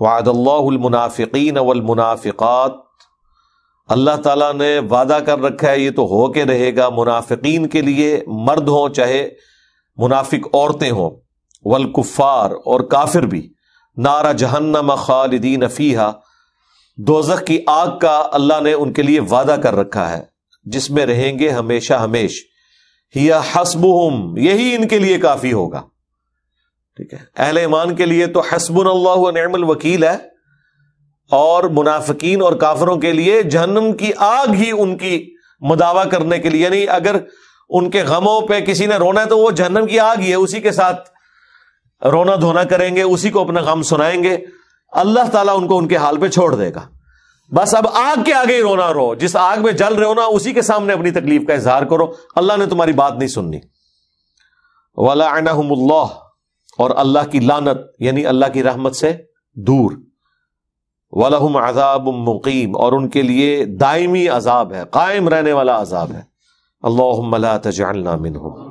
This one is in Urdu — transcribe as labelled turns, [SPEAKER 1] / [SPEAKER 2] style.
[SPEAKER 1] وعد اللہ المنافقین والمنافقات اللہ تعالیٰ نے وعدہ کر رکھا ہے یہ تو ہو کے رہے گا منافقین کے لیے مرد ہوں چاہے منافق عورتیں ہوں والکفار اور کافر بھی نارا جہنم خالدین فیحہ دوزخ کی آگ کا اللہ نے ان کے لیے وعدہ کر رکھا ہے جس میں رہیں گے ہمیشہ ہمیش ہمیشہ یہی ان کے لیے کافی ہوگا ٹھیک ہے اہل ایمان کے لیے تو حسب اللہ نعم الوکیل ہے اور منافقین اور کافروں کے لیے جہنم کی آگ ہی ان کی مداوع کرنے کے لیے یعنی اگر ان کے غموں پہ کسی نے رونا ہے تو وہ جہنم کی آگ ہی ہے اسی کے ساتھ رونا دھونا کریں گے اسی کو اپنا غم سنائیں گے اللہ تعالیٰ ان کو ان کے حال پہ چھوڑ دے گا بس اب آگ کے آگے ہی رونا رو جس آگ میں جل رہے ہو نا اسی کے سامنے اپنی تکلیف کا اظہار کرو اللہ نے تمہاری بات نہیں سننی اللہ اور اللہ کی لانت یعنی اللہ کی رحمت سے دور والم عذاب مقیم اور ان کے لیے دائمی عذاب ہے قائم رہنے والا عذاب ہے اللہ تجعلنا منہم